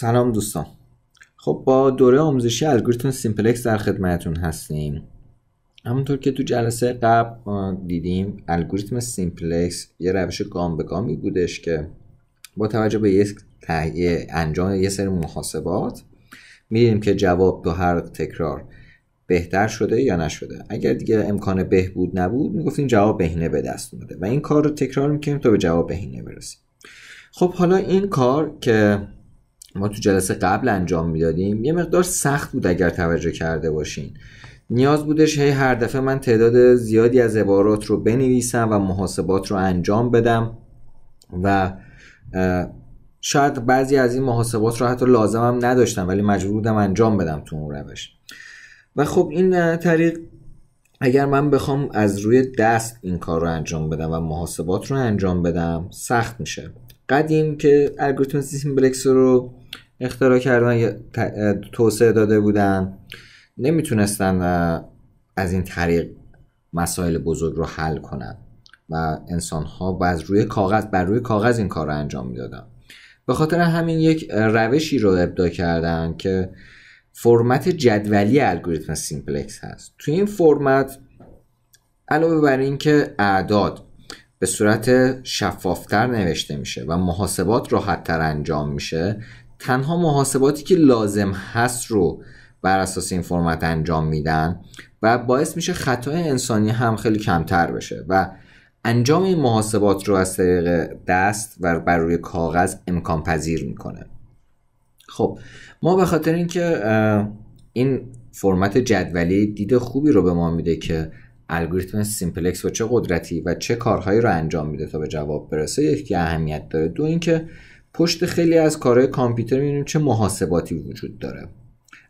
سلام دوستان خب با دوره آموزشی الگوریتم سیمپلکس در خدمتتون هستیم همونطور که تو جلسه قبل دیدیم الگوریتم سیمپلکس یه روش گام به گامی بودش که با توجه به یک انجام یه سری محاسبات میدیدیم که جواب تو هر تکرار بهتر شده یا نشده اگر دیگه امکان بهبود نبود میگفتیم جواب بهینه به دست اومده و این کار رو تکرار میکنیم تا به جواب بهینه برسیم خب حالا این کار که ما تو جلسه قبل انجام میدادیم یه مقدار سخت بود اگر توجه کرده باشین نیاز بودش هی هر دفعه من تعداد زیادی از عبارات رو بنویسم و محاسبات رو انجام بدم و شاید بعضی از این محاسبات رو حتی لازمم نداشتم ولی مجبور بودم انجام بدم تو اون روش و خب این طریق اگر من بخوام از روی دست این کار رو انجام بدم و محاسبات رو انجام بدم سخت میشه قدیم که الگوریتم سیمپلکس رو اختراع کردن توسعه داده بودن نمیتونستن از این طریق مسائل بزرگ رو حل کنن و انسان ها روی کاغذ بر روی کاغذ این کار رو انجام میدادن به خاطر همین یک روشی رو ابدا کردن که فرمت جدولی الگوریتم سیمپلکس هست توی این فرمت علاوه بر اینکه اعداد به صورت شفافتر نوشته میشه و محاسبات راحتتر انجام میشه تنها محاسباتی که لازم هست رو بر اساس این فرمت انجام میدن و باعث میشه خطای انسانی هم خیلی کمتر بشه و انجام این محاسبات رو از طریق دست و بر روی کاغذ امکان پذیر میکنه خب ما به خاطر اینکه این فرمت جدولی دید خوبی رو به ما میده که الگوریتم سیمپلکس و چه قدرتی و چه کارهایی رو انجام میده تا به جواب برسه یکی اهمیت داره دو اینکه پشت خیلی از کارهای کامپیوتر میبینیم چه محاسباتی وجود داره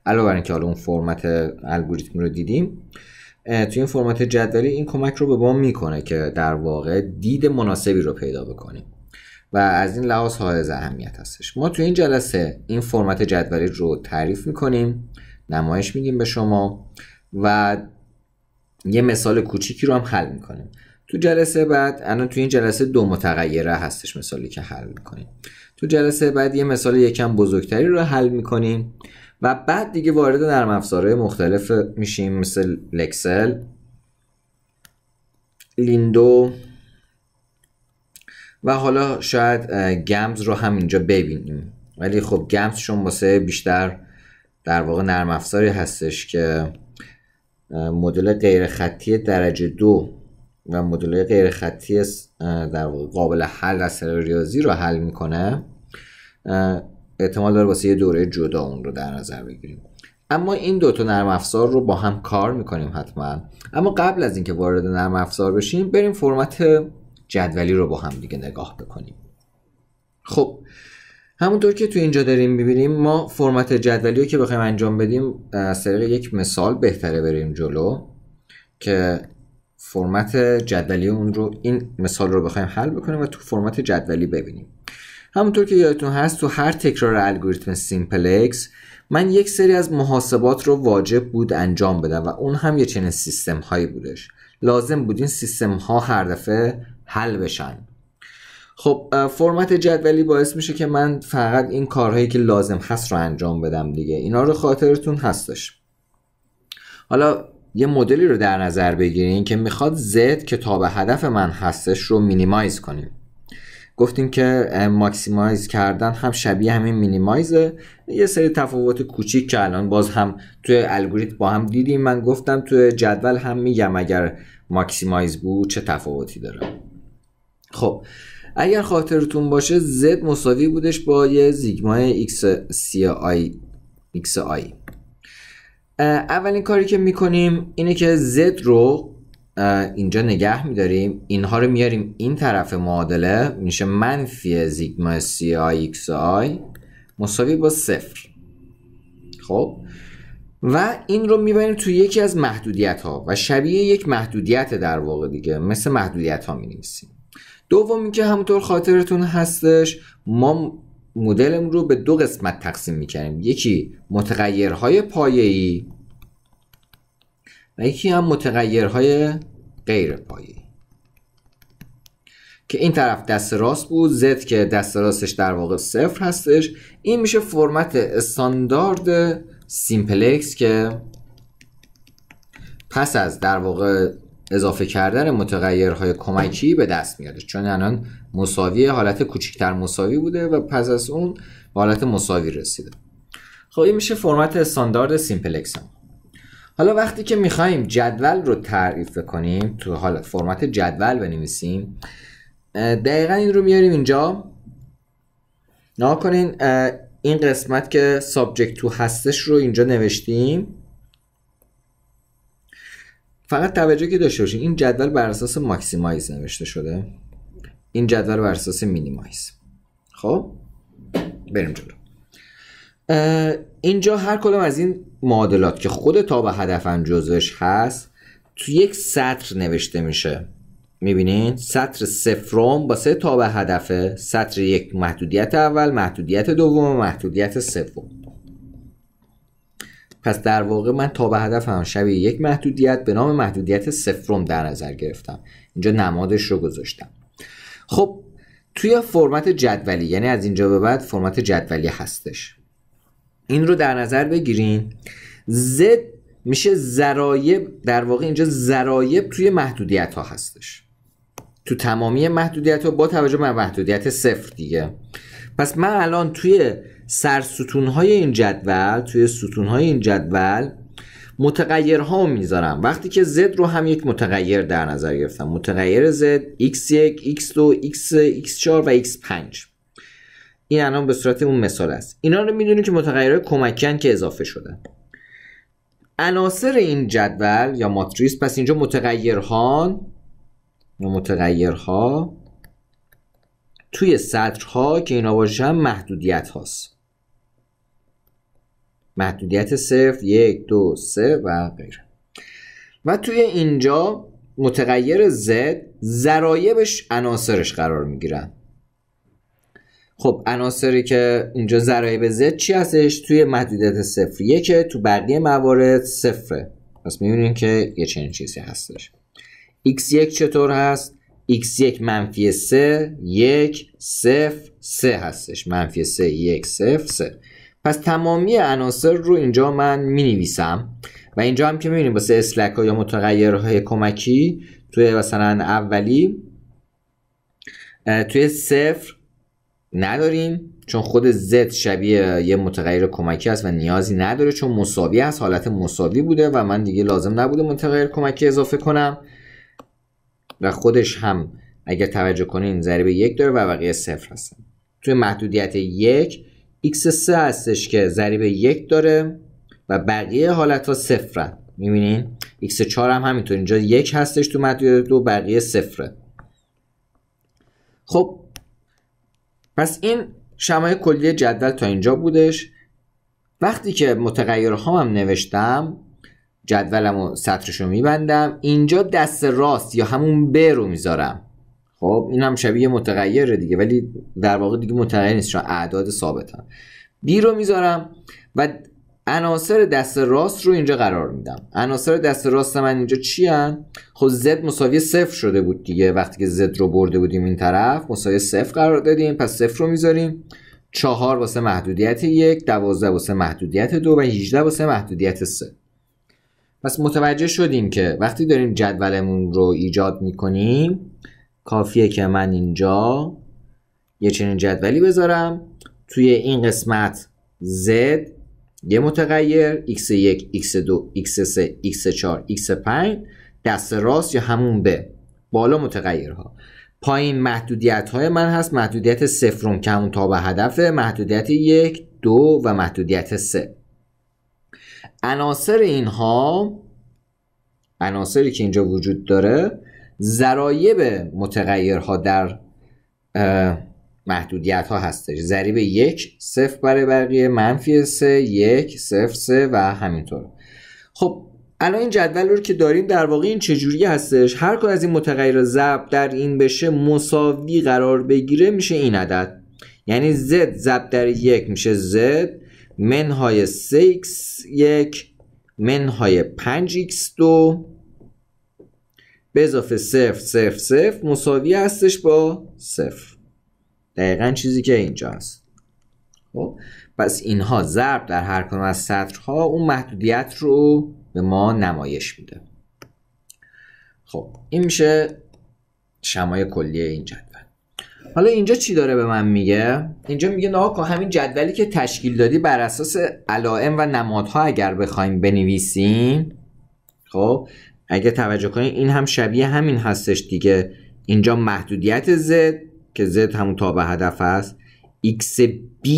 علاوه بر اینکه حالا اون فرمت الگوریتم رو دیدیم توی این فرمت جدولی این کمک رو به ما میکنه که در واقع دید مناسبی رو پیدا بکنیم و از این لحاظ حائز اهمیت هستش ما توی این جلسه این فرمت جدولی رو تعریف میکنیم نمایش میدیم به شما و یه مثال کوچیکی رو هم حل میکنیم تو جلسه بعد الان تو این جلسه دو متغیره هستش مثالی که حل میکنیم تو جلسه بعد یه مثال یکم بزرگتری رو حل میکنیم و بعد دیگه وارد نرم مختلف میشیم مثل لکسل لیندو و حالا شاید گمز رو هم اینجا ببینیم ولی خب گمز چون بیشتر در واقع نرم افزاری هستش که مدل غیر خطی درجه دو و مدل غیر خطی در قابل حل از ریاضی رو حل میکنه احتمال داره واسه یه دوره جدا اون رو در نظر بگیریم اما این دوتا نرم افزار رو با هم کار میکنیم حتما اما قبل از اینکه وارد نرم افزار بشیم بریم فرمت جدولی رو با هم دیگه نگاه بکنیم خب همونطور که تو اینجا داریم میبینیم ما فرمت جدولی رو که بخوایم انجام بدیم از طریق یک مثال بهتره بریم جلو که فرمت جدولی اون رو این مثال رو بخوایم حل بکنیم و تو فرمت جدولی ببینیم همونطور که یادتون هست تو هر تکرار الگوریتم سیمپلکس من یک سری از محاسبات رو واجب بود انجام بدم و اون هم یه چنین سیستم هایی بودش لازم بود این سیستم ها هر دفعه حل بشن خب فرمت جدولی باعث میشه که من فقط این کارهایی که لازم هست رو انجام بدم دیگه اینا رو خاطرتون هستش حالا یه مدلی رو در نظر بگیریم که میخواد زد که تا به هدف من هستش رو مینیمایز کنیم گفتیم که ماکسیمایز کردن هم شبیه همین مینیمایزه یه سری تفاوت کوچیک که الان باز هم توی الگوریتم با هم دیدیم من گفتم توی جدول هم میگم اگر ماکسیمایز بود چه تفاوتی داره خب اگر خاطرتون باشه Z مساوی بودش با یه زیگمای X اولین کاری که میکنیم اینه که Z رو اینجا نگه میداریم اینها رو میاریم این طرف معادله میشه منفی زیگما ایکس آی مساوی با صفر خب و این رو میبریم توی یکی از محدودیت ها و شبیه یک محدودیت در واقع دیگه مثل محدودیت ها می دوم که همونطور خاطرتون هستش ما مدلمون رو به دو قسمت تقسیم میکنیم یکی متغیرهای ای و یکی هم متغیرهای غیر پایه‌ای که این طرف دست راست بود Z که دست راستش در واقع صفر هستش این میشه فرمت استاندارد سیمپلکس که پس از در واقع اضافه کردن متغیرهای کمکی به دست میاره چون الان مساوی حالت کوچکتر مساوی بوده و پس از اون به حالت مساوی رسیده خب این میشه فرمت استاندارد سیمپلکس هم. حالا وقتی که میخوایم جدول رو تعریف کنیم تو حالا فرمت جدول بنویسیم دقیقا این رو میاریم اینجا نها کنین این قسمت که سابجکت تو هستش رو اینجا نوشتیم فقط توجه که داشته باشین این جدول بر اساس ماکسیمایز نوشته شده این جدول بر اساس مینیمایز خب بریم جلو اینجا هر کدوم از این معادلات که خود تاب هدف جزش هست تو یک سطر نوشته میشه میبینین سطر سفرم با سه به هدفه سطر یک محدودیت اول محدودیت دوم محدودیت سوم پس در واقع من تا به هدفم شبیه یک محدودیت به نام محدودیت سفرم در نظر گرفتم اینجا نمادش رو گذاشتم خب توی فرمت جدولی یعنی از اینجا به بعد فرمت جدولی هستش این رو در نظر بگیرین Z میشه زرایب در واقع اینجا زرایب توی محدودیت ها هستش تو تمامی محدودیت ها با توجه به محدودیت صفر دیگه پس من الان توی سرستونهای این جدول توی ستونهای این جدول متغیرها میذارم وقتی که z رو هم یک متغیر در نظر گرفتم متغیر z x1 x2 x x4 و x5 این الان به صورت اون مثال است اینا رو میدونیم که متغیرهای کمکیان که اضافه شده عناصر این جدول یا ماتریس پس اینجا متغیرها یا متغیرها توی سطرها که اینا باشن محدودیت هاست محدودیت صفر یک دو سه و غیره و توی اینجا متغیر z ضرایبش عناصرش قرار میگیرن خب عناصری که اینجا ضرایب z چی هستش توی محدودیت صفر یکه تو بقیه موارد صفره پس میبینیم که یه چنین چیزی هستش x1 چطور هست x1 منفی 3 1 0 3 هستش منفی 3 1 0 3 پس تمامی عناصر رو اینجا من می نویسم و اینجا هم که می بینیم واسه اسلک ها یا متغیرهای کمکی توی مثلا اولی توی صفر نداریم چون خود z شبیه یه متغیر کمکی است و نیازی نداره چون مساوی است حالت مساوی بوده و من دیگه لازم نبوده متغیر کمکی اضافه کنم و خودش هم اگر توجه کنین ضریب یک داره و بقیه صفر هستن توی محدودیت یک x3 هستش که ضریب یک داره و بقیه حالت ها صفرن میبینین x4 هم همینطور اینجا یک هستش تو مدیر دو بقیه صفره خب پس این شمای کلی جدول تا اینجا بودش وقتی که متغیر هم, هم نوشتم جدولم و سطرش رو میبندم اینجا دست راست یا همون ب رو میذارم خب این هم شبیه متغیره دیگه ولی در واقع دیگه متغیر نیست چون اعداد ثابتن بی رو میذارم و عناصر دست راست رو اینجا قرار میدم عناصر دست راست من اینجا چی هن؟ خب زد مساوی صفر شده بود دیگه وقتی که زد رو برده بودیم این طرف مساوی صفر قرار دادیم پس صفر رو میذاریم چهار واسه محدودیت یک دوازده واسه محدودیت دو و 18 واسه محدودیت سه پس متوجه شدیم که وقتی داریم جدولمون رو ایجاد میکنیم کافیه که من اینجا یه چنین جدولی بذارم توی این قسمت Z یه متغیر x1 x2 x3 x4 x5 دست راست یا همون به بالا متغیرها پایین محدودیت های من هست محدودیت صفرم که تا به هدف محدودیت یک دو و محدودیت سه عناصر اینها عناصری که اینجا وجود داره ذرایب متغیرها در محدودیت ها هستش ضریب یک صفر برای بقیه منفی سه یک صفر سه و همینطور خب الان این جدول رو که داریم در واقع این چجوری هستش هر کدوم از این متغیر ضرب در این بشه مساوی قرار بگیره میشه این عدد یعنی z ضرب در یک میشه z منهای 6 یک منهای 5 x 2 به اضافه صفر صفر صفر مساوی هستش با صفر دقیقا چیزی که اینجا هست خب پس اینها ضرب در هر کدوم از سطرها اون محدودیت رو به ما نمایش میده خب این میشه شمای کلیه این جدول حالا اینجا چی داره به من میگه اینجا میگه نه همین جدولی که تشکیل دادی بر اساس علائم و نمادها اگر بخوایم بنویسیم خب اگه توجه کنید این هم شبیه همین هستش دیگه اینجا محدودیت z که z همون تا به هدف است x b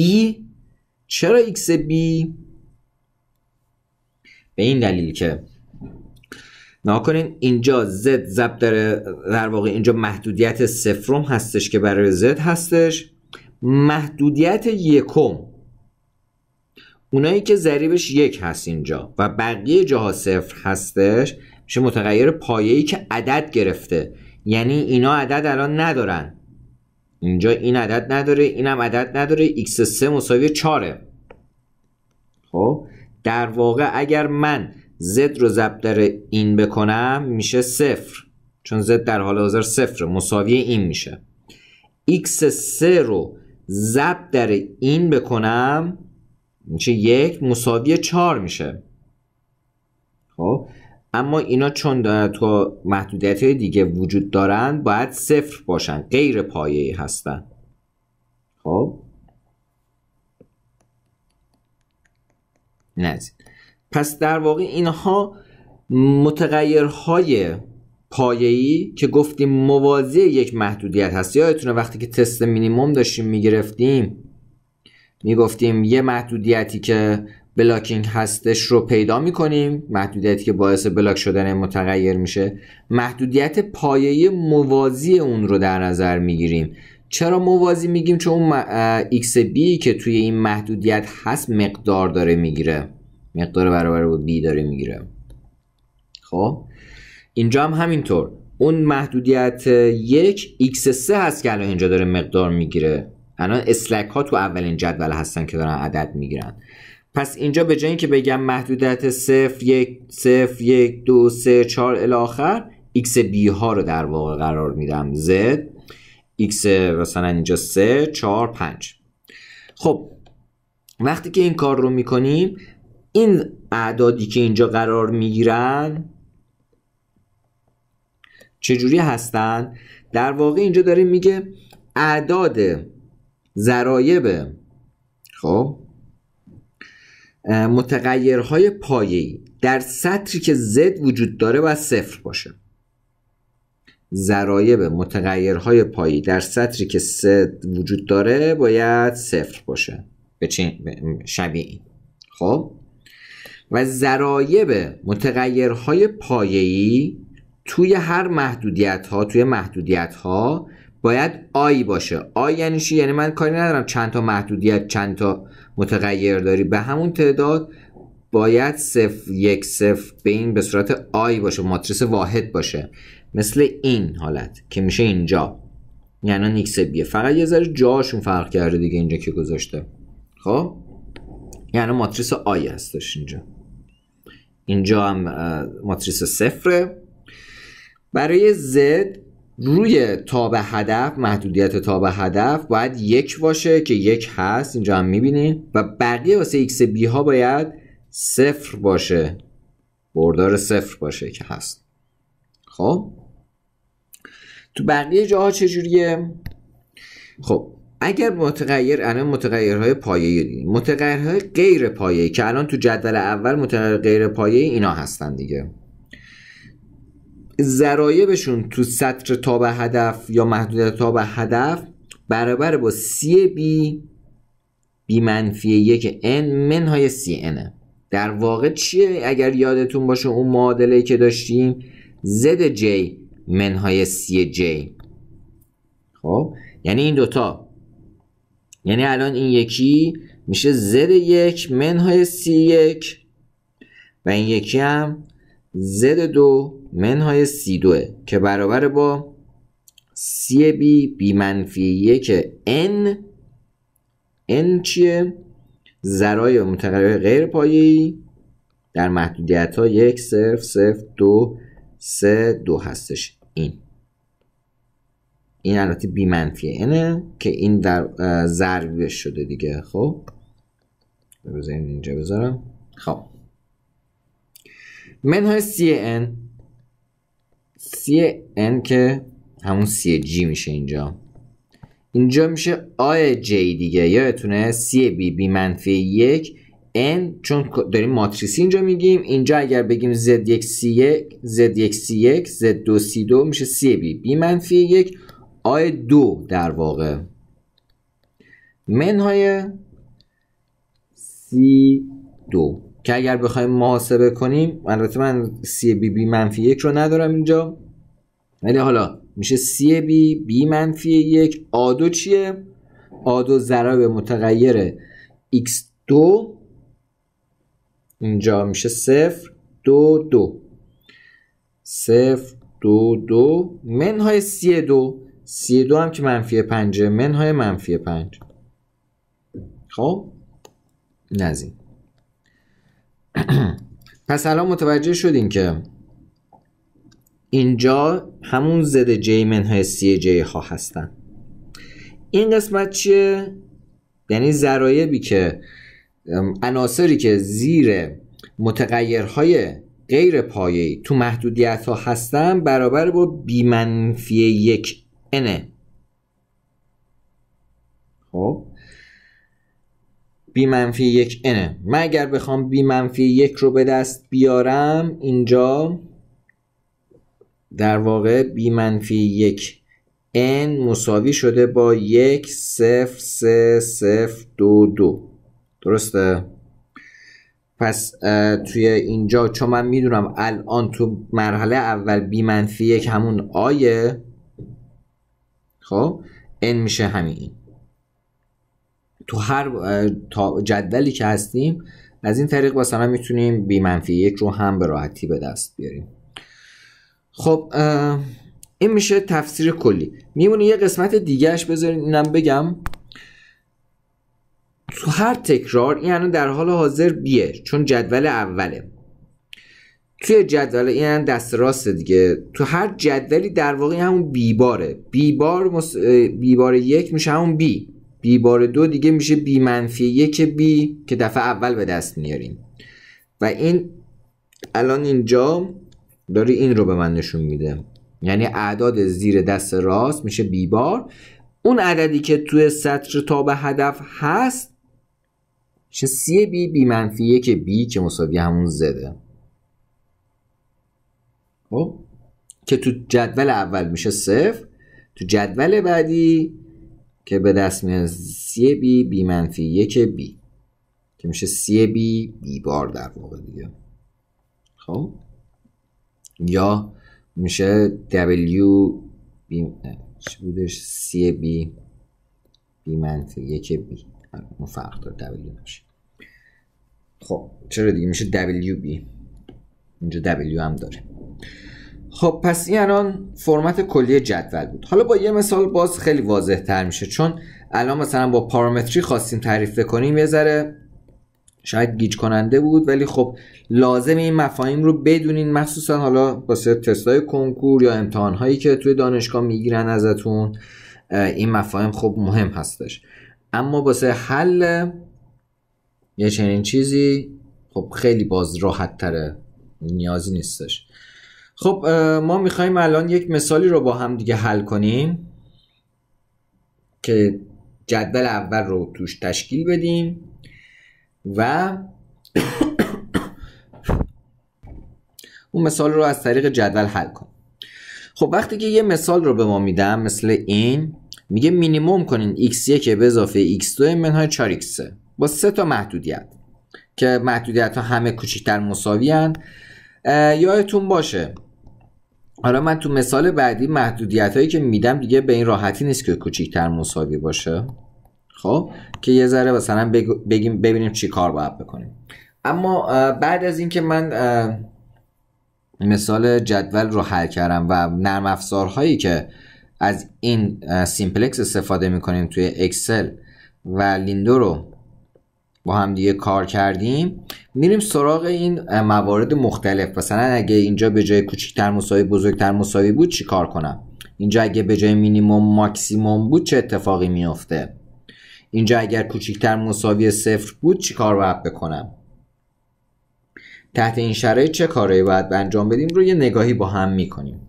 چرا x b به این دلیل که کنین اینجا z زب داره در واقع اینجا محدودیت سفرم هستش که برای z هستش محدودیت یکم اونایی که ضریبش یک هست اینجا و بقیه جاها صفر هستش میشه متغیر پایه‌ای که عدد گرفته یعنی اینا عدد الان ندارن اینجا این عدد نداره اینم عدد نداره x3 مساوی 4 خب در واقع اگر من z رو ضرب در این بکنم میشه صفر چون z در حال حاضر صفر مساوی این میشه x3 رو ضرب در این بکنم میشه یک مساوی 4 میشه خب اما اینا چون تو محدودیت های دیگه وجود دارن باید صفر باشن غیر پایه هستن خب نه. پس در واقع اینها متغیرهای پایه‌ای که گفتیم موازی یک محدودیت هست یادتونه وقتی که تست مینیمم داشتیم میگرفتیم میگفتیم یه محدودیتی که بلاکینگ هستش رو پیدا میکنیم محدودیتی که باعث بلاک شدن متغیر میشه محدودیت پایه موازی اون رو در نظر گیریم چرا موازی میگیم چون اون ایکس بی که توی این محدودیت هست مقدار داره میگیره مقدار برابر با بی داره میگیره خب اینجا هم همینطور اون محدودیت یک ایکس 3 هست که الان اینجا داره مقدار میگیره الان اسلک ها تو اولین جدول هستن که دارن عدد میگیرن پس اینجا به جای اینکه بگم محدودیت 0 1 0 1 2 3 4 الی آخر x b ها رو در واقع قرار میدم z x مثلا اینجا 3 4 5 خب وقتی که این کار رو میکنیم این اعدادی که اینجا قرار میگیرن چجوری هستن در واقع اینجا داریم میگه اعداد ضرایب خب متغیرهای پایه‌ای در سطری که زد وجود داره باید صفر باشه ضرایب متغیرهای پایی در سطری که صد وجود داره باید صفر باشه به شبیه این خب و ضرایب متغیرهای پایه‌ای توی هر محدودیت ها توی محدودیت ها باید آی باشه آی یعنی چی یعنی من کاری ندارم چند تا محدودیت چند تا متغیر داری به همون تعداد باید صف یک صف به این به صورت آی باشه ماتریس واحد باشه مثل این حالت که میشه اینجا یعنی نیکس بیه فقط یه ذره جاشون فرق کرده دیگه اینجا که گذاشته خب یعنی ماتریس آی هستش اینجا اینجا هم ماتریس صفره برای زد روی تاب هدف محدودیت تاب هدف باید یک باشه که یک هست اینجا هم میبینین و بقیه واسه ایکس بی ها باید صفر باشه بردار صفر باشه که هست خب تو بقیه جاها چجوریه خب اگر متغیر الان متغیرهای پایه دیدیم متغیرهای غیر پایه که الان تو جدول اول متغیر غیر پایه اینا هستن دیگه ضرایبشون تو سطر تاب هدف یا محدودیت تاب هدف برابر با سی بی بی منفی یک n منهای سی انه در واقع چیه اگر یادتون باشه اون معادله که داشتیم زد جی منهای سی جی خب یعنی این دوتا یعنی الان این یکی میشه زد یک منهای سی یک و این یکی هم Z دو منهای سی دوه که برابر با سی بی بی منفی یک n n چیه؟ زرای متغیر غیر پایه‌ای در محدودیت ها یک صرف صرف دو سه دو هستش این این البته بی منفی اینه که این در ضربه شده دیگه خب بذاریم اینجا بذارم خب منهای Cn ان ان که همون سی میشه اینجا اینجا میشه آی جی دیگه یادتونه Cb بی بیمنفی ی ان چون داریم ماتریسی اینجا میگیم اینجا اگر بگیم zیc1 z1c1 z 2 c2 میشه Cb بی بیمنفی یک آی 2 در واقع منهای c 2 که اگر بخوایم محاسبه کنیم البته من سی بی بی منفی یک رو ندارم اینجا ولی حالا میشه سی بی بی منفی یک آدو چیه؟ آدو ضرب متغیر x دو اینجا میشه صفر دو دو صفر دو دو منهای سی دو سی دو هم که منفی پنجه منهای منفی پنج خب نزیم پس الان متوجه شدین که اینجا همون زد جی های سی جی ها هستن این قسمت چیه؟ یعنی ذرایبی که عناصری که زیر متغیرهای غیر پایه‌ای تو محدودیت ها هستن برابر با بی منفی یک انه خب بی منفی یک انه من اگر بخوام بی منفی یک رو به دست بیارم اینجا در واقع بی منفی یک n مساوی شده با یک سف سه صفر دو دو درسته؟ پس توی اینجا چون من میدونم الان تو مرحله اول بی منفی یک همون آیه خب n میشه همین تو هر جدولی که هستیم از این طریق مثلا میتونیم بی منفی یک رو هم به راحتی به دست بیاریم خب این میشه تفسیر کلی میمونه یه قسمت دیگهش بذارین اینم بگم تو هر تکرار این در حال حاضر بیه چون جدول اوله توی جدول این هم دست راست دیگه تو هر جدولی در واقع همون بیباره بیبار مس... بار یک میشه همون بی بی بار دو دیگه میشه بی منفی یک بی که دفعه اول به دست میاریم و این الان اینجا داری این رو به من نشون میده یعنی اعداد زیر دست راست میشه بی بار اون عددی که توی سطر تا به هدف هست چه سی بی بی منفی یک بی که مساوی همون زده خب که تو جدول اول میشه صفر تو جدول بعدی که به دست میاد سی بی بی منفی یک بی که میشه سی بی بی بار در واقع دیگه خب یا میشه دبلیو بی بودش سی بی بی منفی یک بی اون فرق داره دبلیو نمیشه خب چرا دیگه میشه دبلیو بی اینجا دبلیو هم داره خب پس این الان فرمت کلی جدول بود حالا با یه مثال باز خیلی واضح تر میشه چون الان مثلا با پارامتری خواستیم تعریف کنیم یه ذره شاید گیج کننده بود ولی خب لازم این مفاهیم رو بدونین مخصوصا حالا واسه تستای کنکور یا امتحان هایی که توی دانشگاه میگیرن ازتون این مفاهیم خب مهم هستش اما واسه حل یه چنین چیزی خب خیلی باز راحت تره نیازی نیستش خب ما میخوایم الان یک مثالی رو با هم دیگه حل کنیم که جدول اول رو توش تشکیل بدیم و اون مثال رو از طریق جدول حل کنیم خب وقتی که یه مثال رو به ما میدم مثل این میگه مینیموم کنین x1 به اضافه x2 منهای 4 x با سه تا محدودیت که محدودیت ها همه کوچکتر مساوی یادتون باشه حالا من تو مثال بعدی محدودیت هایی که میدم دیگه به این راحتی نیست که کوچیکتر مساوی باشه خب که یه ذره مثلا بگیم ببینیم چی کار باید بکنیم اما بعد از اینکه من مثال جدول رو حل کردم و نرم افزارهایی که از این سیمپلکس استفاده میکنیم توی اکسل و لیندو رو با هم دیگه کار کردیم میریم سراغ این موارد مختلف مثلا اگه اینجا به جای کوچیکتر مساوی بزرگتر مساوی بود چی کار کنم اینجا اگه به جای مینیموم ماکسیموم بود چه اتفاقی میافته اینجا اگر کوچیکتر مساوی صفر بود چی کار باید بکنم تحت این شرایط چه کارهایی باید انجام بدیم رو یه نگاهی با هم میکنیم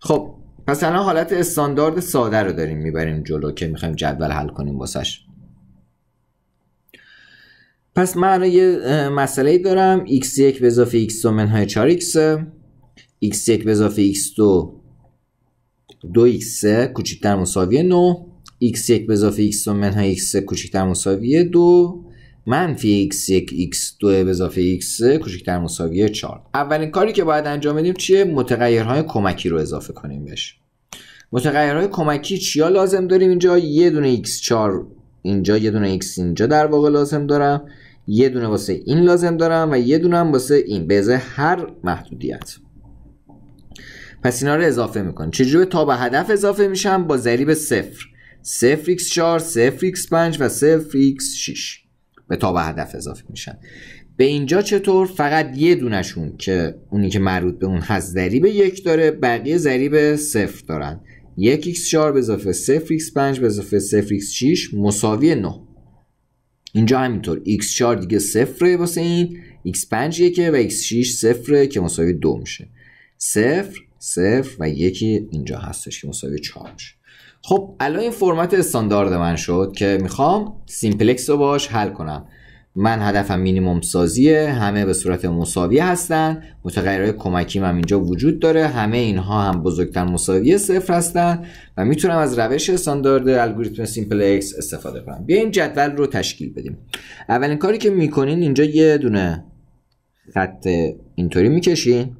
خب پس الان حالت استاندارد ساده رو داریم میبریم جلو که میخوایم جدول حل کنیم واسش پس من یه مسئله دارم x1 به اضافه x2 منهای 4x x1 به اضافه x2 2x کوچکتر مساوی 9 x1 به اضافه x2 منهای x 3 کوچکتر مساوی 2 منفی x1 x2 به اضافه x 3 کوچکتر مساوی 4 اولین کاری که باید انجام بدیم چیه متغیرهای کمکی رو اضافه کنیم بهش متغیرهای کمکی چیا لازم داریم اینجا یه دونه x4 اینجا یه دونه x اینجا در واقع لازم دارم یه دونه واسه این لازم دارم و یه دونه هم واسه این به هر محدودیت پس اینا رو اضافه میکنم چجوری تا به هدف اضافه میشم با ضریب صفر 0x4 0x5 و 0x6 به تا به هدف اضافه میشن به اینجا چطور فقط یه دونه شون که اونی که مربوط به اون هست ضریب یک داره بقیه ضریب صفر دارن 1x4 به اضافه 0x5 به اضافه 0x6 مساوی 9 اینجا همینطور x4 دیگه صفره واسه این x5 یکه و x6 صفره که مساوی دو میشه صفر صفر و یکی اینجا هستش که مساوی 4 میشه خب الان این فرمت استاندارد من شد که میخوام سیمپلکس رو باش حل کنم من هدفم مینیمم سازیه همه به صورت مساوی هستن متغیرهای کمکی هم اینجا وجود داره همه اینها هم بزرگتر مساوی صفر هستن و میتونم از روش استاندارد الگوریتم سیمپل اکس استفاده کنم بیاین جدول رو تشکیل بدیم اولین کاری که میکنین اینجا یه دونه خط اینطوری میکشین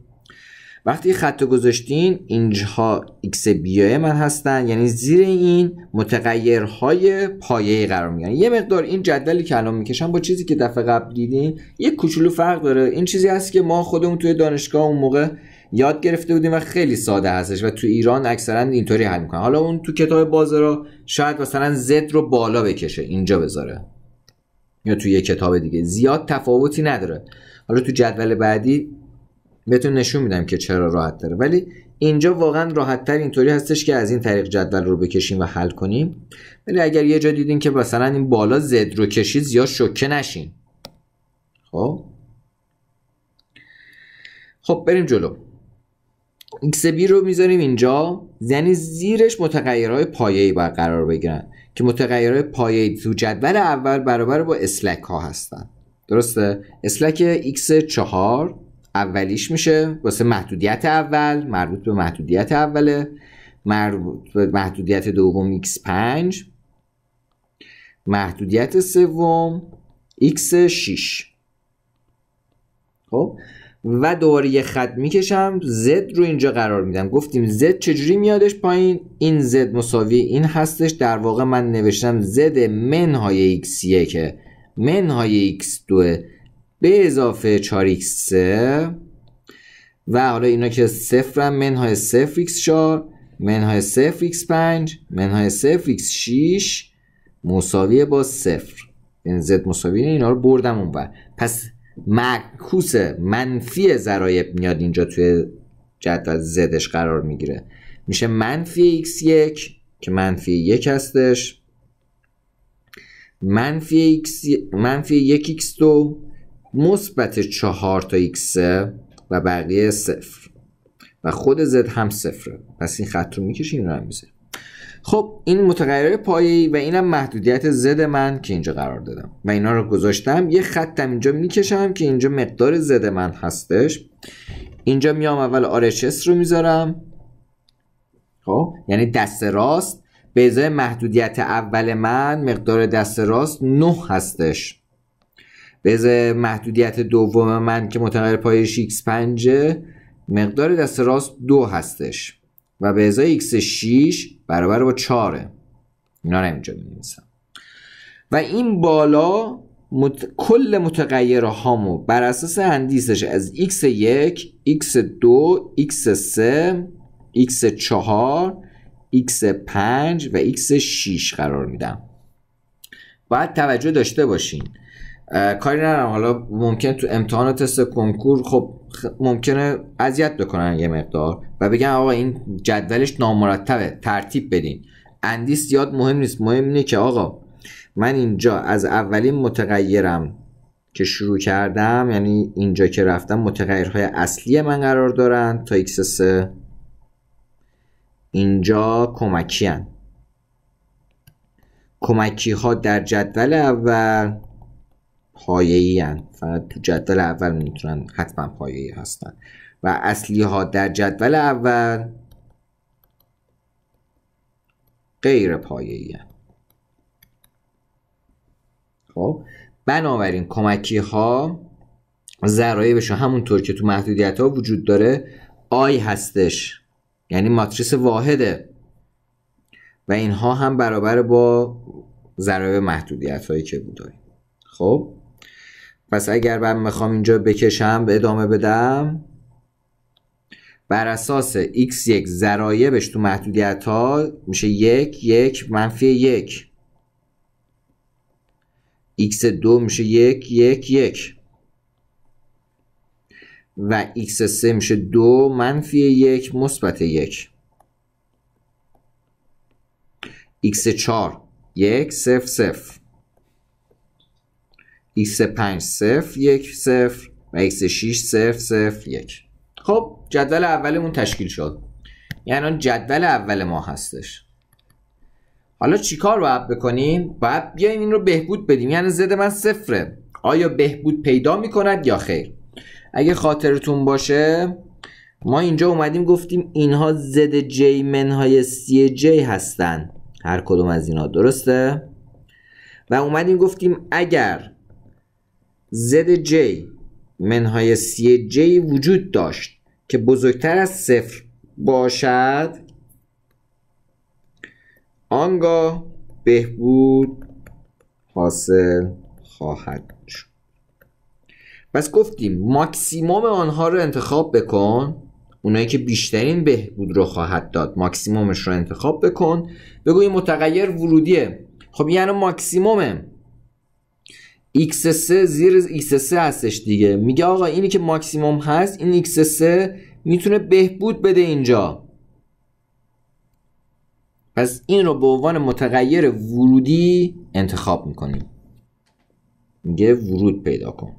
وقتی خط گذاشتین اینجا x بیای من هستن یعنی زیر این متغیرهای پایه قرار میگن یه مقدار این جدولی که الان میکشن با چیزی که دفعه قبل دیدین یه کوچولو فرق داره این چیزی هست که ما خودمون توی دانشگاه اون موقع یاد گرفته بودیم و خیلی ساده هستش و تو ایران اکثرا اینطوری حل میکنن حالا اون تو کتاب رو شاید مثلا زد رو بالا بکشه اینجا بذاره یا تو یه کتاب دیگه زیاد تفاوتی نداره حالا تو جدول بعدی بهتون نشون میدم که چرا راحت داره ولی اینجا واقعا راحت تر اینطوری هستش که از این طریق جدول رو بکشیم و حل کنیم ولی اگر یه جا دیدین که مثلا این بالا زد رو کشید زیاد شکه نشین خب خب بریم جلو XB رو میذاریم اینجا یعنی زیرش متغیرهای پایه‌ای باید قرار بگیرن که متغیرهای پایه‌ای تو جدول اول برابر با اسلک ها هستن درسته اسلک x 4 اولیش میشه واسه محدودیت اول مربوط به محدودیت اوله مربوط به محدودیت دوم x 5 محدودیت سوم x 6 خب و دوباره یه خط میکشم z رو اینجا قرار میدم گفتیم z چجوری میادش پایین این z مساوی این هستش در واقع من نوشتم z منهای x1 منهای x2 به اضافه 4x3 و حالا اینا که هم منهای 0x4 منهای 0x5 منهای 0x6 مساوی با صفر یعنی z مساوی اینا رو بردم بر پس معکوس منفی ضرایب میاد اینجا توی جدول زدش قرار میگیره میشه منفی x1 که منفی یک هستش منفی x منفی 1x2 مثبت 4 تا x و بقیه صفر و خود z هم صفره پس این خط رو میکشیم این رو هم میزه خب این متغیر پایی و اینم محدودیت Z من که اینجا قرار دادم و اینا رو گذاشتم یه خطم اینجا میکشم که اینجا مقدار Z من هستش اینجا میام اول RHS رو میذارم خب یعنی دست راست به ازای محدودیت اول من مقدار دست راست 9 هستش به محدودیت دوم من که متغیر پایش x5 مقدار دست راست دو هستش و به ازای x6 برابر با 4 اینا رو اینجا می‌نویسم و این بالا مت... کل متغیره هامو بر اساس اندیسش از x1 x2 x3 x4 x5 و x6 قرار میدم باید توجه داشته باشین کاری ندارم حالا ممکن تو امتحان تست کنکور خب ممکنه اذیت بکنن یه مقدار و بگن آقا این جدولش نامرتبه ترتیب بدین اندیس یاد مهم نیست مهم اینه که آقا من اینجا از اولین متغیرم که شروع کردم یعنی اینجا که رفتم متغیرهای اصلی من قرار دارن تا x3 اینجا کمکی هن. کمکی ها در جدول اول پایه‌ای فقط تو جدول اول میتونن حتما ای هستن و اصلی ها در جدول اول غیر ای خب بنابراین کمکی ها بهشون همونطور که تو محدودیت ها وجود داره آی هستش یعنی ماتریس واحده و اینها هم برابر با ضرایب محدودیت هایی که بود خب پس اگر من میخوام اینجا بکشم ادامه بدم بر اساس x یک ذرایبش تو محدودیت ها میشه یک یک منفی یک x دو میشه یک یک یک و x سه میشه دو منفی یک مثبت یک x 4 یک سف سف x5 0 1 0 و x6 0 0 1 خب جدول اولمون تشکیل شد یعنی جدول اول ما هستش حالا چیکار باید بکنیم؟ باید بیایم این رو بهبود بدیم یعنی زد من صفره آیا بهبود پیدا میکند یا خیر؟ اگه خاطرتون باشه ما اینجا اومدیم گفتیم اینها زد جی منهای سی جی هستن هر کدوم از اینها درسته؟ و اومدیم گفتیم اگر زد جی منهای سی جی وجود داشت که بزرگتر از صفر باشد آنگاه بهبود حاصل خواهد شد پس گفتیم ماکسیموم آنها رو انتخاب بکن اونایی که بیشترین بهبود رو خواهد داد ماکسیمومش رو انتخاب بکن بگو متغیر ورودیه خب یعنی ماکسیمومه x3 زیر x3 هستش دیگه میگه آقا اینی که ماکسیموم هست این x3 میتونه بهبود بده اینجا پس این رو به عنوان متغیر ورودی انتخاب میکنیم میگه ورود پیدا کن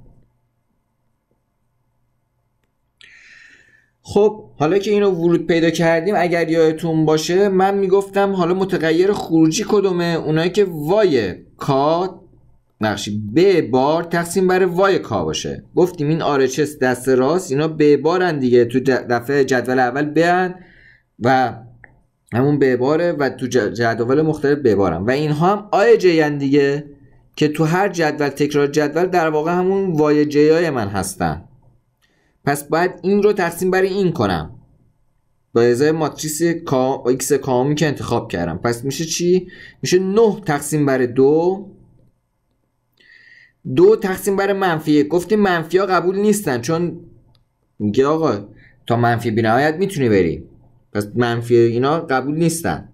خب حالا که اینو ورود پیدا کردیم اگر یادتون باشه من میگفتم حالا متغیر خروجی کدومه اونایی که وای کا بخشید ب بار تقسیم بر وای کا باشه گفتیم این آرچس دست راست اینا ب بارن دیگه تو دفعه جدول اول بن و همون ب و تو جدول مختلف ب و اینها هم آی جی دیگه که تو هر جدول تکرار جدول در واقع همون وای جی های من هستن پس باید این رو تقسیم برای این کنم با ازای ماتریس کا... ایکس که انتخاب کردم پس میشه چی؟ میشه 9 تقسیم بر دو دو تقسیم بر منفیه، گفتی منفی ها قبول نیستن چون میگه آقا تا منفی بینهایت میتونی بری پس منفی اینا قبول نیستن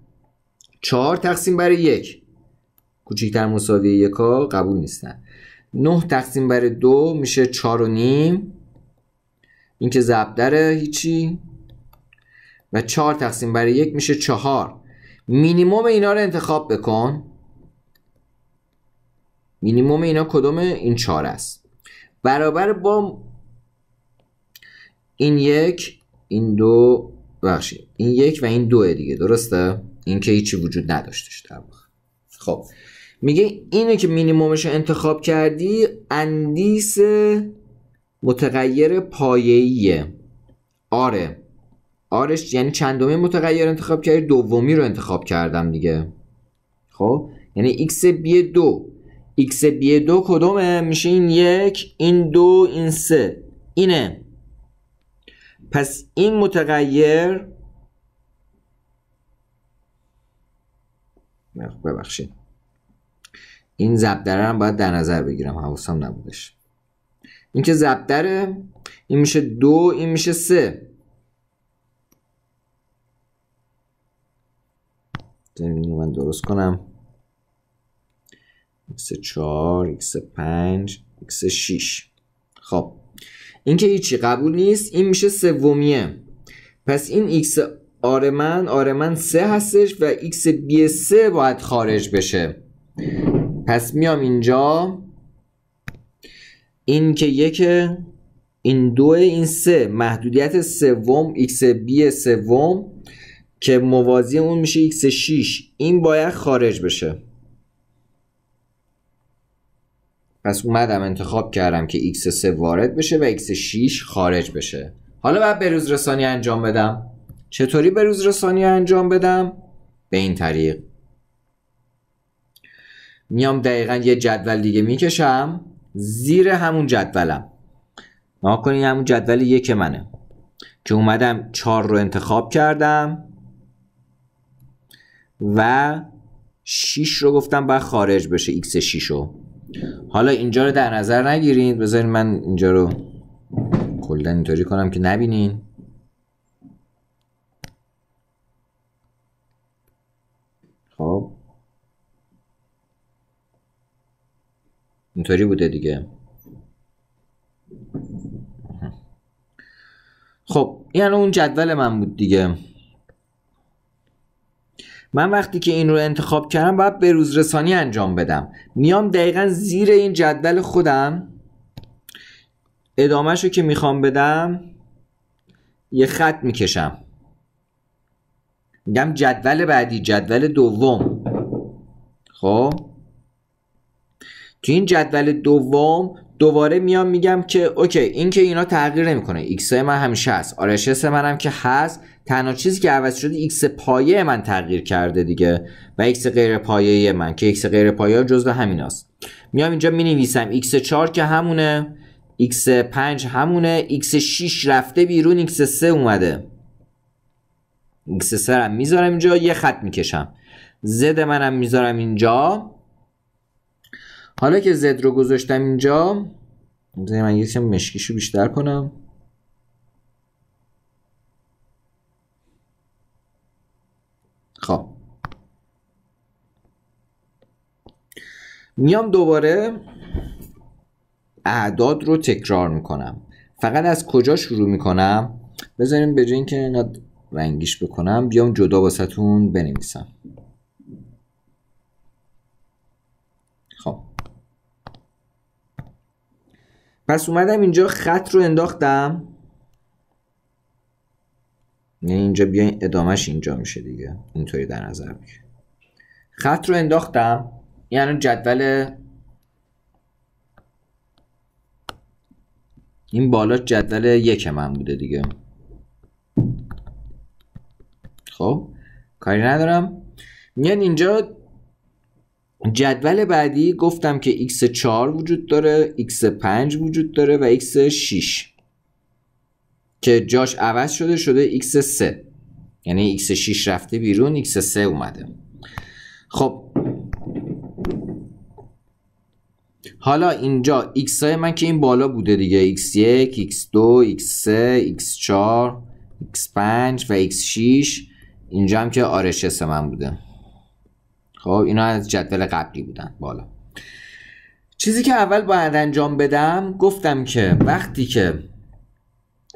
چهار تقسیم بر یک کوچکتر مساوی یک ها قبول نیستن نه تقسیم بر دو میشه چهار و نیم این که زبدره هیچی و چهار تقسیم بر یک میشه چهار مینیموم اینا رو انتخاب بکن مینیموم اینا کدوم این چهار است برابر با این یک این دو بخشید این یک و این دو دیگه درسته این که هیچی وجود نداشتش در خب میگه اینه که مینیمومش رو انتخاب کردی اندیس متغیر پایه‌ایه آره آرش یعنی چندمی متغیر انتخاب کردی دومی رو انتخاب کردم دیگه خب یعنی x b دو x بی دو کدومه میشه این یک این دو این سه اینه پس این متغیر خب ببخشید این زبدره هم باید در نظر بگیرم حواسم نبودش این که زبدره این میشه دو این میشه سه من درست کنم x4 x5 x6 خب این که هیچی قبول نیست این میشه سومیه پس این X آره من آره من سه هستش و x بی سه باید خارج بشه پس میام اینجا این که یک این دو این سه محدودیت سوم x بی سوم که موازی اون میشه x 6 این باید خارج بشه پس اومدم انتخاب کردم که x3 وارد بشه و x6 خارج بشه حالا باید بروز رسانی انجام بدم چطوری بروز رسانی انجام بدم؟ به این طریق میام دقیقا یه جدول دیگه میکشم زیر همون جدولم ما کنین همون جدول یک منه که اومدم چار رو انتخاب کردم و 6 رو گفتم بعد خارج بشه x 6 رو حالا اینجا رو در نظر نگیرید بذارین من اینجا رو کلا اینطوری کنم که نبینین خب اینطوری بوده دیگه خب این یعنی اون جدول من بود دیگه من وقتی که این رو انتخاب کردم باید به روز رسانی انجام بدم میام دقیقا زیر این جدول خودم ادامهش رو که میخوام بدم یه خط میکشم میگم جدول بعدی جدول دوم خب تو این جدول دوم دوباره میام میگم که اوکی این که اینا تغییر نمیکنه ایکس های من همیشه هست آرش منم که هست تنها چیزی که عوض شده ایکس پایه من تغییر کرده دیگه و ایکس غیر پایه من که ایکس غیر پایه جزو همین است میام اینجا می نویسم ایکس 4 که همونه ایکس 5 همونه ایکس 6 رفته بیرون ایکس 3 اومده ایکس 3 هم میذارم اینجا یه خط میکشم زد منم میذارم اینجا حالا که زد رو گذاشتم اینجا من یه یکم مشکیشو بیشتر کنم خب میام دوباره اعداد رو تکرار میکنم فقط از کجا شروع میکنم بذاریم به که اینا رنگیش بکنم بیام جدا واسهتون بنویسم خب پس اومدم اینجا خط رو انداختم یعنی اینجا بیاین ادامهش اینجا میشه دیگه اینطوری در نظر بگیر خط رو انداختم یعنی جدول این بالا جدول یک من بوده دیگه خب کاری ندارم میان اینجا جدول بعدی گفتم که x4 وجود داره x5 وجود داره و x6 که جاش عوض شده شده x3 یعنی x6 رفته بیرون x3 اومده خب حالا اینجا x های من که این بالا بوده دیگه x1 x2 x3 x4 x5 و x6 اینجا هم که آرشس من بوده خب اینا از جدول قبلی بودن بالا چیزی که اول باید انجام بدم گفتم که وقتی که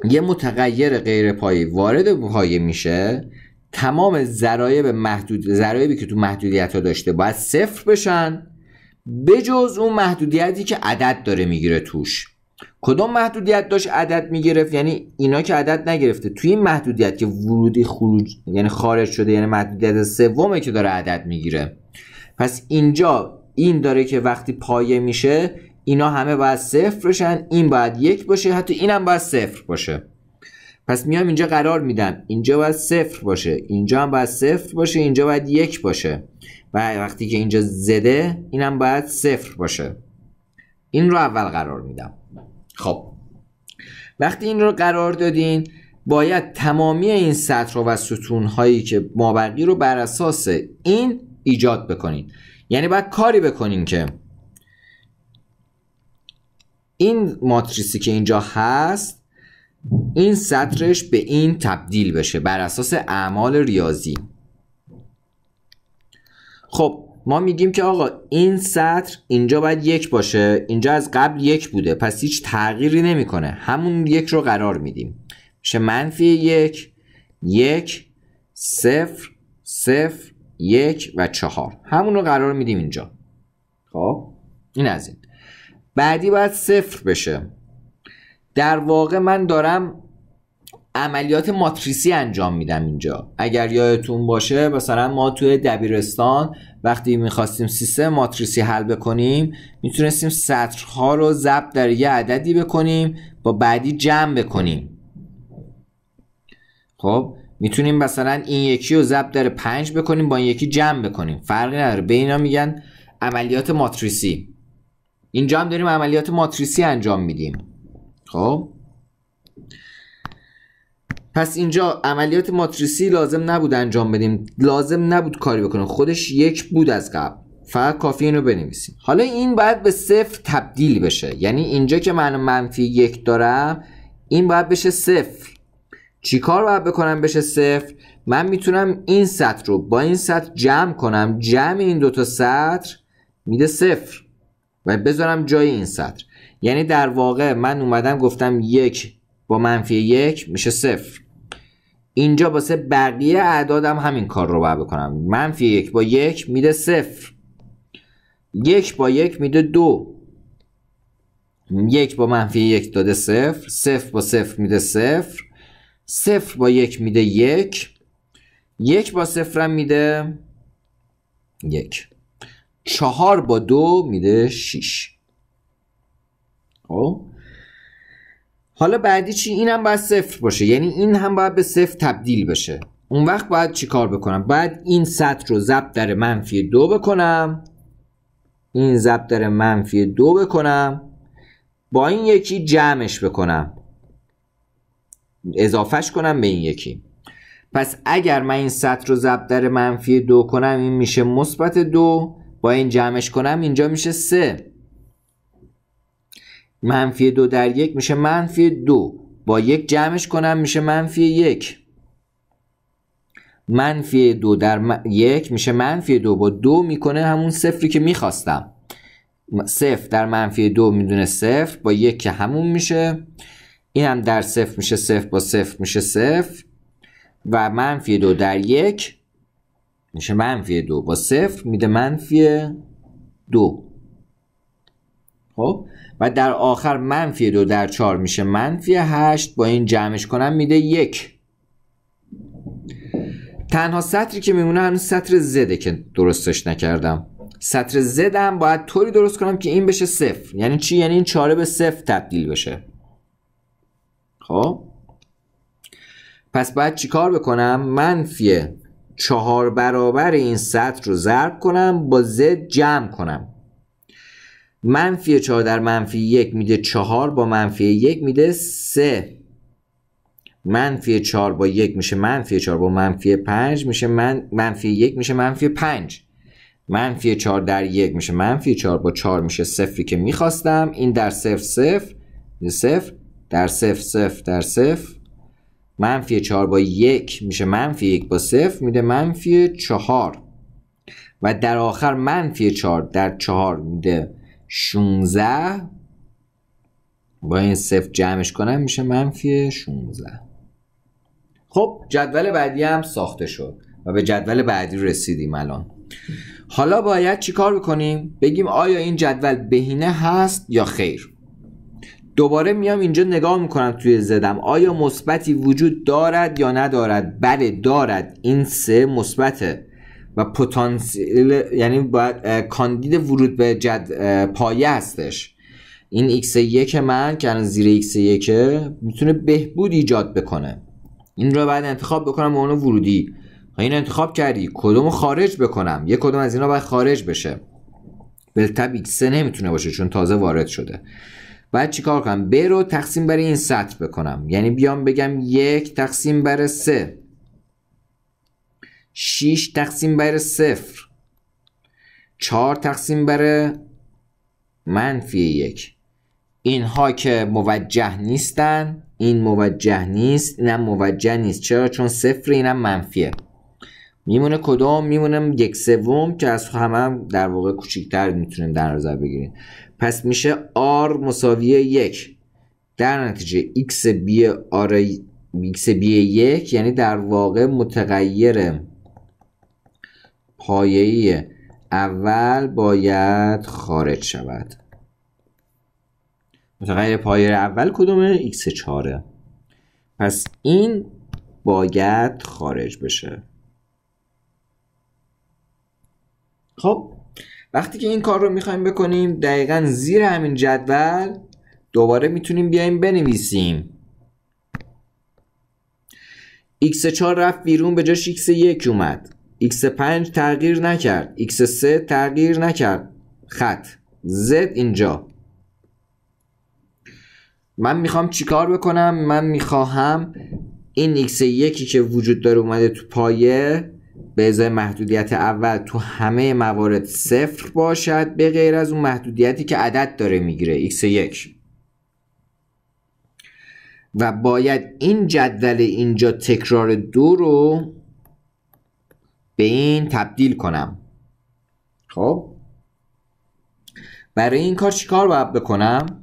یه متغیر غیر پایی وارد پایه میشه تمام ذرایب محدود ذرایبی که تو محدودیت ها داشته باید صفر بشن بجز اون محدودیتی که عدد داره میگیره توش کدوم محدودیت داشت عدد میگرفت یعنی اینا که عدد نگرفته توی این محدودیت که ورودی خروج یعنی خارج شده یعنی محدودیت سومه که داره عدد میگیره پس اینجا این داره که وقتی پایه میشه اینا همه باید صفر باشن این باید یک باشه حتی اینم باید صفر باشه پس میام اینجا قرار میدم اینجا باید صفر باشه اینجا هم باید صفر باشه اینجا باید یک باشه و وقتی که اینجا زده اینم باید صفر باشه این رو اول قرار میدم خب وقتی این رو قرار دادین باید تمامی این سطر و ستون هایی که مابقی رو بر اساس این ایجاد بکنین یعنی باید کاری بکنین که این ماتریسی که اینجا هست این سطرش به این تبدیل بشه بر اساس اعمال ریاضی خب ما میگیم که آقا این سطر اینجا باید یک باشه اینجا از قبل یک بوده پس هیچ تغییری نمیکنه همون یک رو قرار میدیم میشه منفی یک یک صفر صفر یک و چهار همون رو قرار میدیم اینجا خب این از این بعدی باید صفر بشه در واقع من دارم عملیات ماتریسی انجام میدم اینجا اگر یادتون باشه مثلا ما توی دبیرستان وقتی میخواستیم سیستم ماتریسی حل بکنیم میتونستیم سطرها رو زب در یه عددی بکنیم با بعدی جمع بکنیم خب میتونیم مثلا این یکی رو زب در پنج بکنیم با این یکی جمع بکنیم فرقی نداره به اینا میگن عملیات ماتریسی اینجا هم داریم عملیات ماتریسی انجام میدیم خب پس اینجا عملیات ماتریسی لازم نبود انجام بدیم لازم نبود کاری بکنیم خودش یک بود از قبل فقط کافی اینو بنویسیم حالا این باید به صفر تبدیل بشه یعنی اینجا که من منفی یک دارم این باید بشه صفر چیکار باید بکنم بشه صفر من میتونم این سطر رو با این سطر جمع کنم جمع این دوتا سطر میده صفر و بذارم جای این سطر یعنی در واقع من اومدم گفتم یک با منفی یک میشه صفر اینجا باسه بقیه اعدادم همین کار رو باید بکنم منفی یک با یک میده صفر یک با یک میده دو یک با منفی یک داده صفر صفر با صفر میده صفر صفر با یک میده یک یک با صفرم میده یک چهار با دو میده شیش خب؟ حالا بعدی چی اینم باید صفر باشه یعنی این هم باید به صفر تبدیل بشه اون وقت باید کار بکنم باید این سطر رو ضبط در منفی دو بکنم این ضبط در منفی دو بکنم با این یکی جمعش بکنم اضافهش کنم به این یکی پس اگر من این سطر رو زب در منفی دو کنم این میشه مثبت دو با این جمعش کنم اینجا میشه سه منفی دو در یک میشه منفی دو با یک جمعش کنم میشه منفی یک منفی دو در یک میشه منفی دو با دو میکنه همون صفری که میخواستم صفر در منفی دو میدونه صفر با یک که همون میشه این هم در صفر میشه صفر با صفر میشه صفر و منفی دو در یک میشه منفی دو با صفر میده منفی دو خب و در آخر منفی دو در چهار میشه منفی هشت با این جمعش کنم میده یک تنها سطری که میمونه هنوز سطر زده که درستش نکردم سطر زدم باید طوری درست کنم که این بشه صفر یعنی چی؟ یعنی این چاره به صفر تبدیل بشه خب پس باید چیکار بکنم منفی چهار برابر این سطح رو ضرب کنم با Z جمع کنم منفی چهار در منفی یک میده چهار با منفی یک میده سه منفی چهار با یک میشه منفی چهار با منفی پنج میشه من منفی یک میشه منفی پنج منفی چهار در یک میشه منفی چهار با چهار میشه صفری که میخواستم این در صفر صفر صفر در صفر صفر در صفر منفی 4 با یک میشه منفی یک با صفر میده منفی 4 و در آخر منفی 4 در 4 میده 16 با این صفر جمعش کنم میشه منفی 16 خب جدول بعدی هم ساخته شد و به جدول بعدی رسیدیم الان حالا باید چیکار بکنیم بگیم آیا این جدول بهینه هست یا خیر دوباره میام اینجا نگاه میکنم توی زدم آیا مثبتی وجود دارد یا ندارد بله دارد این سه مثبته و پتانسیل یعنی باید کاندید ورود به جد پایه هستش این x1 من که الان زیر x1 میتونه بهبود ایجاد بکنه این رو بعد انتخاب بکنم به اون ورودی خب این انتخاب کردی کدوم خارج بکنم یه کدوم از اینا باید خارج بشه بلتب x3 نمیتونه باشه چون تازه وارد شده بعد چیکار کنم ب تقسیم بر این سطر بکنم یعنی بیام بگم یک تقسیم بر سه 6 تقسیم بر صفر 4 تقسیم بر منفی یک اینها که موجه نیستن این موجه نیست اینم موجه نیست چرا چون صفر اینم منفیه میمونه کدوم میمونه یک سوم که از همه هم در واقع کوچیکتر میتونیم در نظر بگیریم پس میشه R مساوی یک در نتیجه x بی آر x یک یعنی در واقع متغیر پایه اول باید خارج شود متغیر پایه اول کدومه x 4 پس این باید خارج بشه خب وقتی که این کار رو میخوایم بکنیم دقیقا زیر همین جدول دوباره میتونیم بیایم بنویسیم x4 رفت بیرون به جاش x1 اومد x5 تغییر نکرد x3 تغییر نکرد خط z اینجا من میخوام چیکار بکنم من میخواهم این x1 که وجود داره اومده تو پایه به ازای محدودیت اول تو همه موارد صفر باشد به غیر از اون محدودیتی که عدد داره میگیره x یک و باید این جدول اینجا تکرار دو رو به این تبدیل کنم خب برای این کار چیکار باید بکنم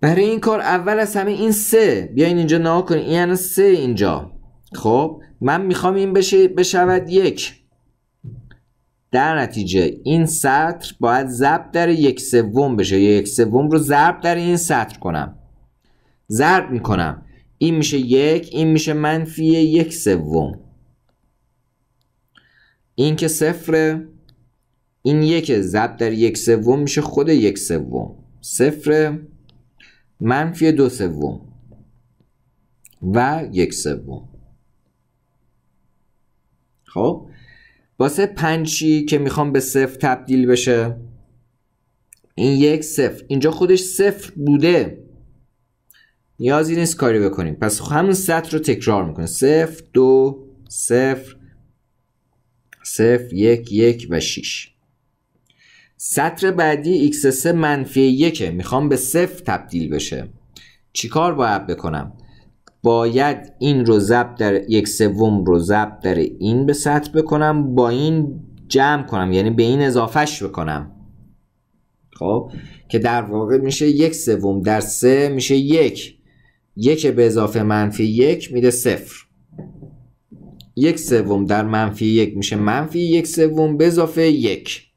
برای این کار اول از همه این سه بیاین اینجا نها کنین این یعنی سه اینجا خب من میخوام این بشه بشود یک در نتیجه این سطر باید ضرب در یک سوم بشه یا یک سوم رو ضرب در این سطر کنم ضرب میکنم این میشه یک این میشه منفی یک سوم این که صفره این یک ضرب در یک سوم میشه خود یک سوم صفر منفی دو سوم و یک سوم خب واسه پنچی که میخوام به صفر تبدیل بشه این یک صفر اینجا خودش صفر بوده نیازی نیست کاری بکنیم پس همون سطر رو تکرار میکنه صفر دو صفر صفر یک یک و شیش سطر بعدی x3 منفی یکه میخوام به صفر تبدیل بشه چیکار باید بکنم باید این رو زب در یک سوم رو ضبط در این به سطر بکنم با این جمع کنم یعنی به این اضافهش بکنم خب که در واقع میشه یک سوم در سه میشه یک یک به اضافه منفی یک میده صفر یک سوم در منفی یک میشه منفی یک سوم به اضافه یک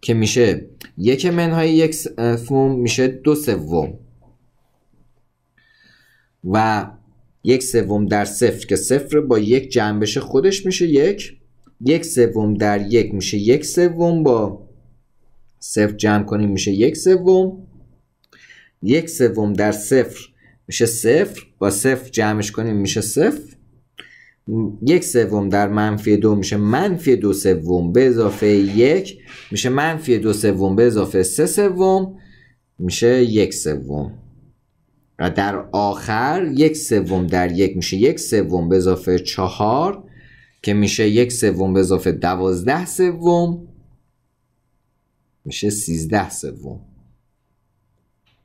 که میشه یک منهای یک سوم میشه دو سوم و یک سوم در صفر که صفر با یک جنبش خودش میشه یک یک سوم در یک میشه یک سوم با صفر جمع کنیم میشه یک سوم یک سوم در صفر میشه صفر با صفر جمعش کنیم میشه صفر یک سوم در منفی دو میشه منفی دو سوم به اضافه یک میشه منفی دو سوم به اضافه سه سوم میشه یک سوم و در آخر یک سوم در یک میشه یک سوم به اضافه چهار که میشه یک سوم به اضافه دوازده سوم میشه سیزده سوم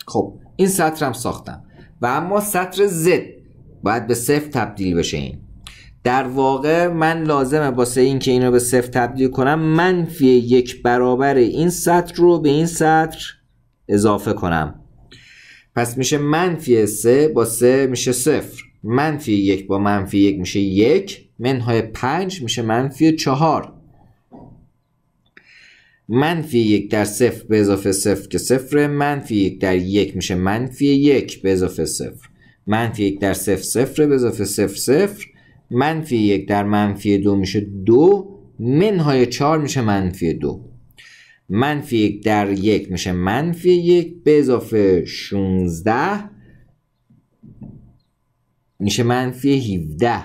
خب این سطرم ساختم و اما سطر زد باید به صفر تبدیل بشه این در واقع من لازمه واسه اینکه این رو به صفر تبدیل کنم منفی یک برابر این سطر رو به این سطر اضافه کنم پس میشه منفی سه با سه میشه صفر منفی یک با منفی یک میشه یک منهای پنج میشه منفی چهار منفی یک در صفر به اضافه صفر که صفر منفی یک در یک میشه منفی یک به اضافه صفر منفی یک در صفر صفر به اضافه صفر صفر منفی یک در منفی دو میشه دو منهای 4 میشه منفی دو منفی یک در یک میشه منفی یک به اضافه 16 میشه منفی 17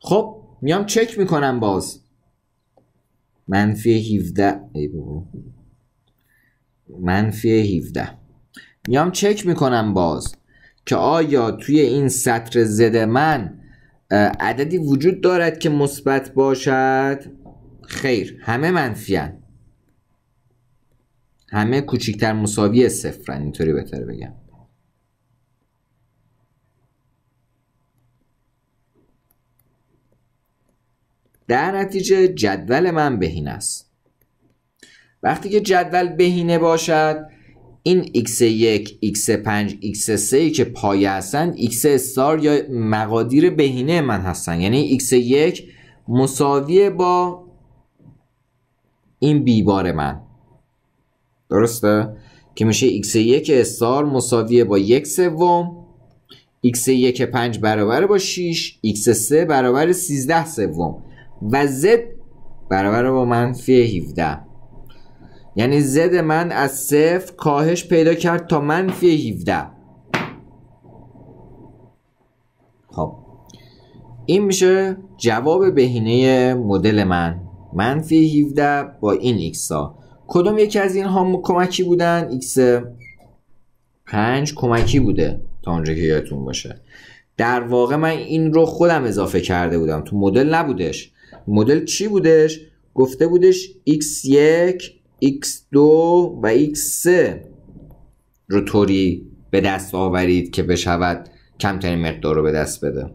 خب میام چک میکنم باز منفی 17 ای بابا منفی 17 میام چک میکنم باز که آیا توی این سطر زده من عددی وجود دارد که مثبت باشد خیر همه منفیان همه کوچکتر مساوی صفرن اینطوری بهتر بگم در نتیجه جدول من بهینه است وقتی که جدول بهینه باشد این x1 x5 x3 که پایه هستن x استار یا مقادیر بهینه من هستن یعنی x1 مساویه با این بی بار من درسته که میشه x1 استار مساویه با یک سوم x1 5 برابر با 6 x3 برابر 13 سوم و z برابر با منفی 17 یعنی زد من از صفر کاهش پیدا کرد تا منفی 17 خب این میشه جواب بهینه مدل من منفی 17 با این ایکس ها کدوم یکی از این ها کمکی بودن ایکس 5 کمکی بوده تا اونجا که یادتون باشه در واقع من این رو خودم اضافه کرده بودم تو مدل نبودش مدل چی بودش گفته بودش x1 x2 و x3 رو طوری به دست آورید که بشود کمترین مقدار رو به دست بده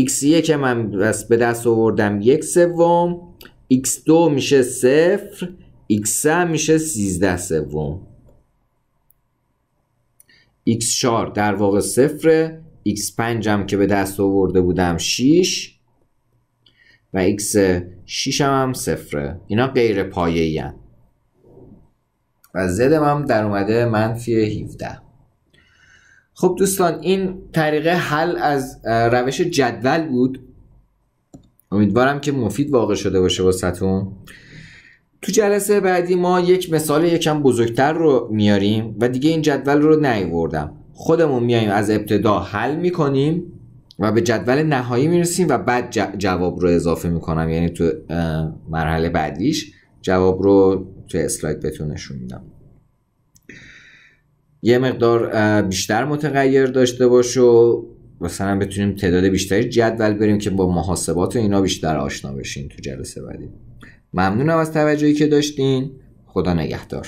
x1 که من به دست آوردم یک سوم x2 میشه صفر x3 میشه 13 سوم x4 در واقع صفره x5 هم که به دست آورده بودم 6 و x6 هم, هم صفره اینا غیر پایه و زدم هم در اومده منفی 17 خب دوستان این طریقه حل از روش جدول بود امیدوارم که مفید واقع شده باشه واسهتون تو جلسه بعدی ما یک مثال یکم بزرگتر رو میاریم و دیگه این جدول رو نیوردم خودمون میایم از ابتدا حل میکنیم و به جدول نهایی میرسیم و بعد جواب رو اضافه میکنم یعنی تو مرحله بعدیش جواب رو توی اسلاید بهتون نشون میدم یه مقدار بیشتر متغیر داشته باش و مثلا بتونیم تعداد بیشتری جدول بریم که با محاسبات و اینا بیشتر آشنا بشین تو جلسه بعدی ممنونم از توجهی که داشتین خدا نگهدار